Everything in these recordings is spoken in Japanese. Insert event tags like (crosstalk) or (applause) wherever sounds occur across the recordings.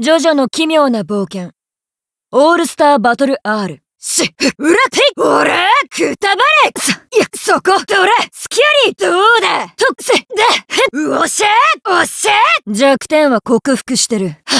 ジョジョの奇妙な冒険。オールスターバトル R。し、裏手。ッおらくたばれそ、いや、そこどれスキャリーどうだと、せ、で、うおしゃおしゃ弱点は克服してる。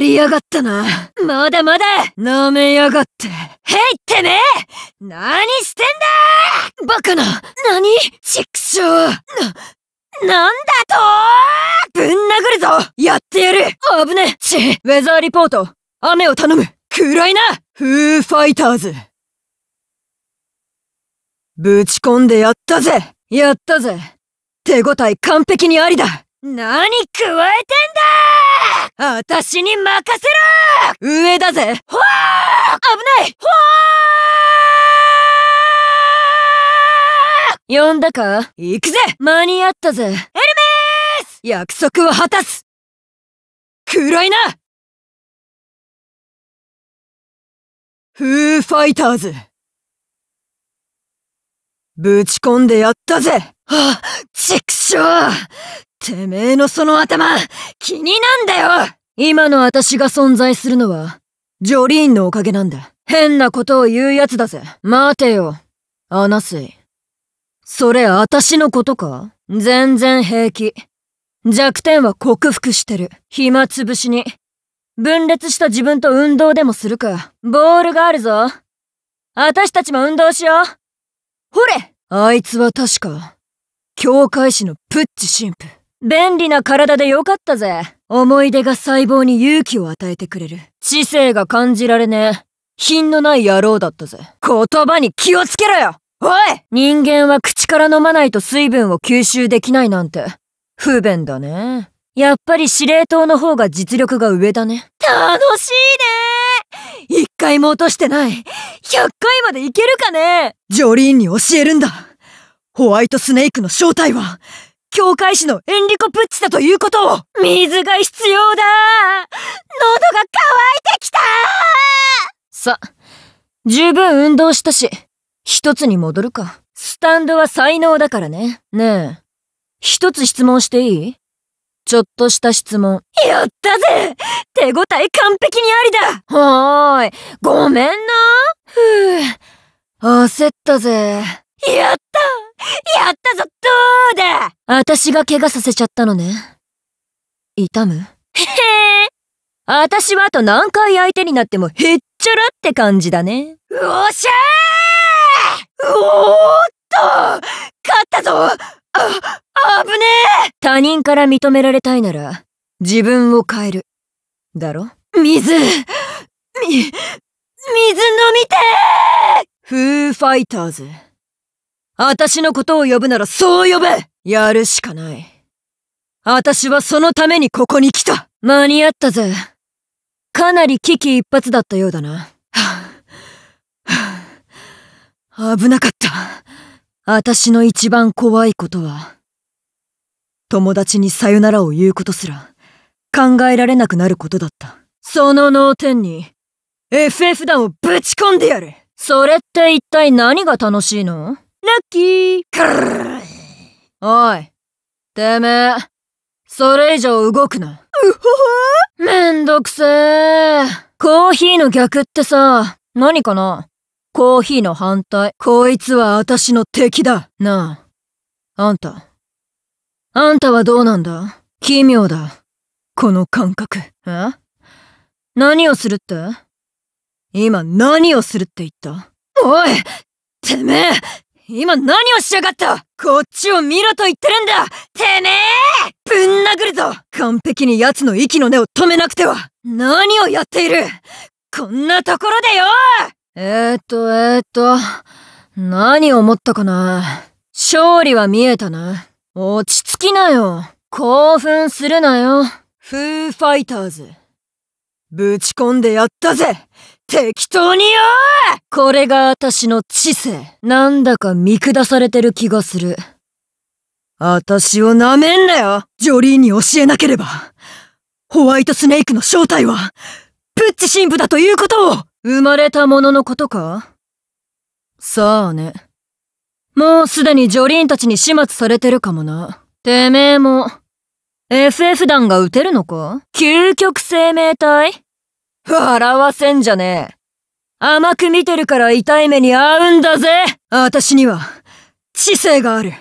りやがったな。まだまだ舐めやがって。へいってめえ何してんだバカな何ちくしょうな、なんだとぶん殴るぞやってやる危ねち、ウェザーリポート、雨を頼む暗いなフーファイターズぶち込んでやったぜやったぜ手応え完璧にありだ何加えてんだ私に任せろ上だぜほー危ないほー呼んだか行くぜ間に合ったぜエルメース約束を果たす暗いなフーファイターズぶち込んでやったぜはあ、ちくしょうてめえのその頭、気になんだよ今の私が存在するのは、ジョリーンのおかげなんだ。変なことを言うやつだぜ。待てよ、アナスイ。それ私のことか全然平気。弱点は克服してる。暇つぶしに。分裂した自分と運動でもするか。ボールがあるぞ。私たちも運動しよう。ほれあいつは確か、教会士のプッチ神父。便利な体でよかったぜ。思い出が細胞に勇気を与えてくれる。知性が感じられねえ。品のない野郎だったぜ。言葉に気をつけろよおい人間は口から飲まないと水分を吸収できないなんて、不便だね。やっぱり司令塔の方が実力が上だね。楽しいね一回も落としてない。百回までいけるかねジョリーンに教えるんだホワイトスネークの正体は、教会士のエンリコ・プッチだということを水が必要だ喉が渇いてきたさ、十分運動したし、一つに戻るか。スタンドは才能だからね。ねえ、一つ質問していいちょっとした質問。やったぜ手応え完璧にありだはーい、ごめんな。ふぅ、焦ったぜ。やったやったぞ、どう私が怪我させちゃったのね。痛むへへ私はあと何回相手になってもへっちゃらって感じだね。おっしゃーおーっと勝ったぞあ、あぶねー他人から認められたいなら、自分を変える。だろ水み、水飲みてーフーファイターズ。私のことを呼ぶならそう呼べやるしかない。私はそのためにここに来た間に合ったぜ。かなり危機一髪だったようだな。危なかった。私の一番怖いことは、友達にさよならを言うことすら考えられなくなることだった。その脳天に FF 弾をぶち込んでやるそれって一体何が楽しいのラッキーくるおい、てめえ、それ以上動くな。うほほめんどくせえ。コーヒーの逆ってさ、何かなコーヒーの反対。こいつは私の敵だ。なあ、あんた。あんたはどうなんだ奇妙だ。この感覚。え何をするって今何をするって言ったおいてめえ今何をしやがったこっちを見ろと言ってるんだてめえぶん殴るぞ完璧に奴の息の根を止めなくては何をやっているこんなところでよえー、っと、えー、っと、何を思ったかな勝利は見えたな。落ち着きなよ。興奮するなよ。フーファイターズ。ぶち込んでやったぜ適当によこれが私の知性。なんだか見下されてる気がする。私を舐めんなよジョリーに教えなければ、ホワイトスネークの正体は、プッチ神父だということを生まれたもののことかさあね。もうすでにジョリーンたちに始末されてるかもな。てめえも、FF 弾が撃てるのか究極生命体笑わせんじゃねえ。甘く見てるから痛い目に遭うんだぜ私には、知性がある。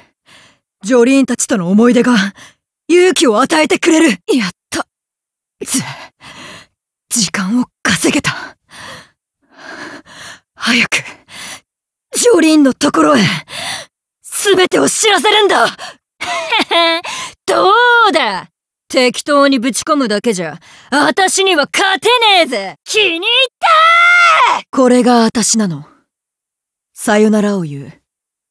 ジョリーンたちとの思い出が、勇気を与えてくれる。やった。ず、時間を稼げた。早く、ジョリーンのところへ、すべてを知らせるんだどうだ適当にぶち込むだけじゃ、私には勝てねえぜ気に入ったこれが私なの。さよならを言う、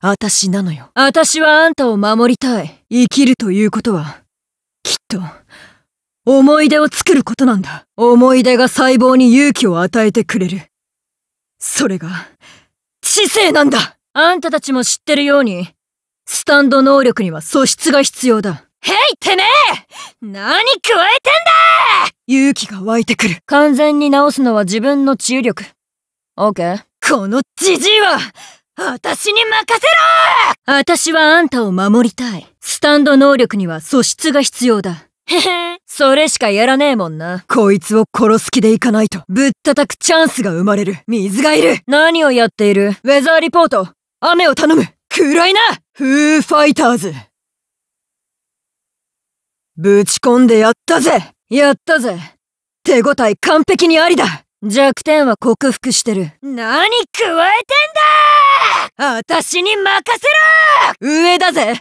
私なのよ。私はあんたを守りたい。生きるということは、きっと、思い出を作ることなんだ。思い出が細胞に勇気を与えてくれる。それが、知性なんだあんたたちも知ってるように、スタンド能力には素質が必要だ。へいてめえ何加えてんだ勇気が湧いてくる完全に治すのは自分の治癒力オッケーこのじじいは私に任せろ私はあんたを守りたいスタンド能力には素質が必要だへへ (laughs) それしかやらねえもんなこいつを殺す気でいかないとぶったたくチャンスが生まれる水がいる何をやっているウェザーリポート雨を頼む暗いなフーファイターズぶち込んでやったぜやったぜ手応え完璧にありだ弱点は克服してる。何加えてんだ私に任せろ上だぜほー危ないほー